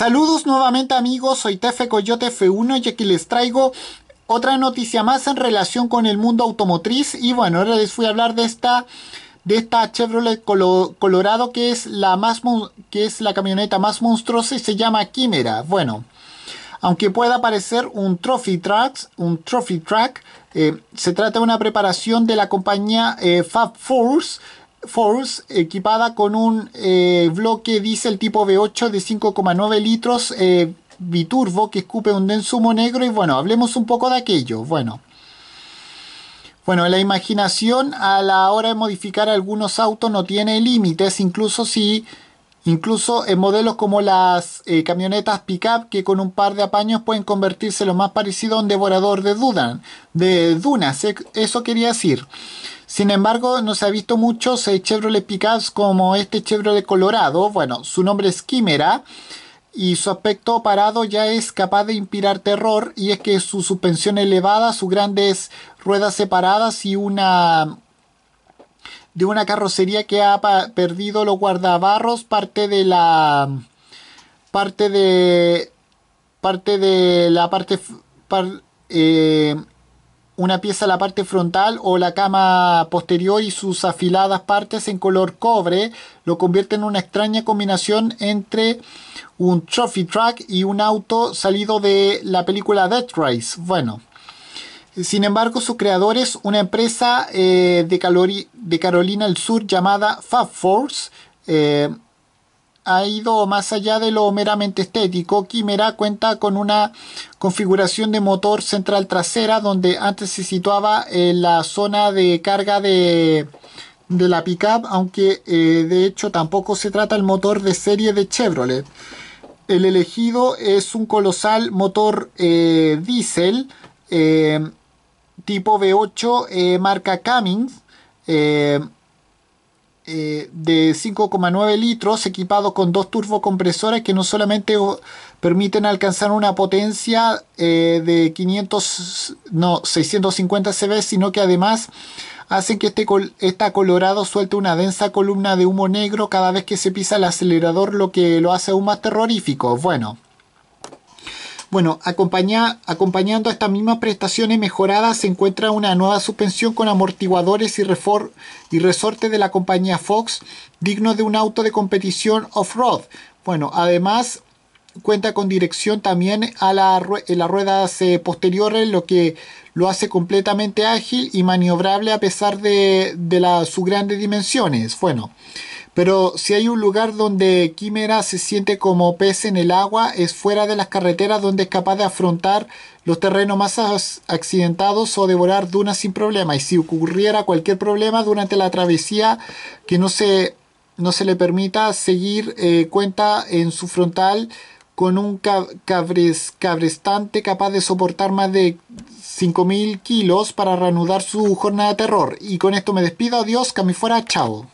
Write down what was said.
Saludos nuevamente amigos, soy Tefe Coyote F1 y aquí les traigo otra noticia más en relación con el mundo automotriz y bueno, ahora les voy a hablar de esta de esta Chevrolet Colorado que es la más que es la camioneta más monstruosa y se llama Quimera. Bueno, aunque pueda parecer un trophy truck, un track, eh, se trata de una preparación de la compañía eh, Fab Force Force equipada con un eh, bloque diésel tipo V8 de 5,9 litros eh, biturbo que escupe un denso negro y bueno, hablemos un poco de aquello. Bueno, bueno, la imaginación a la hora de modificar algunos autos no tiene límites, incluso si Incluso en modelos como las eh, camionetas pickup que con un par de apaños pueden convertirse lo más parecido a un devorador de, dudan, de dunas, e, eso quería decir. Sin embargo, no se ha visto muchos eh, Chevrolet como este Chevrolet Colorado. Bueno, su nombre es Quimera y su aspecto parado ya es capaz de inspirar terror y es que su suspensión elevada, sus grandes ruedas separadas y una de una carrocería que ha perdido los guardabarros parte de la parte de parte de la parte eh, una pieza la parte frontal o la cama posterior y sus afiladas partes en color cobre lo convierte en una extraña combinación entre un trophy truck y un auto salido de la película Death Race. Bueno, sin embargo, sus creadores, una empresa eh, de, de, Carolina del Sur llamada Fab Force. Eh, ha ido más allá de lo meramente estético. Quimera cuenta con una configuración de motor central trasera donde antes se situaba en eh, la zona de carga de, la pickup, aunque eh, de hecho tampoco se trata el motor de serie de Chevrolet. El elegido es un colosal motor diesel eh, diésel tipo V8 marca Cummins eh, de 5,9 litros equipado con dos turbocompresores que no solamente permiten alcanzar una potencia eh, de 500, no, 650 CV, sino que además hacen que este Colorado suelte una densa columna de humo negro cada vez que se pisa el acelerador, lo que lo hace aún más terrorífico. Bueno, bueno, acompañando a estas mismas prestaciones mejoradas se encuentra una nueva suspensión con amortiguadores y, resorte de la compañía Fox, digno de un auto de competición off-road. Bueno, además cuenta con dirección también a la, las ruedas eh, posteriores, lo que lo hace completamente ágil y maniobrable a pesar de, sus grandes dimensiones. Bueno, pero si hay un lugar donde Quimera se siente como pez en el agua, es fuera de las carreteras donde es capaz de afrontar los terrenos más accidentados o devorar dunas sin problema. Y si ocurriera cualquier problema durante la travesía que no se, no se le permita seguir, eh, cuenta en su frontal con un cabrestante capaz de soportar más de 5.000 kilos para reanudar su jornada de terror. Y con esto me despido, adiós, que fuera, chao.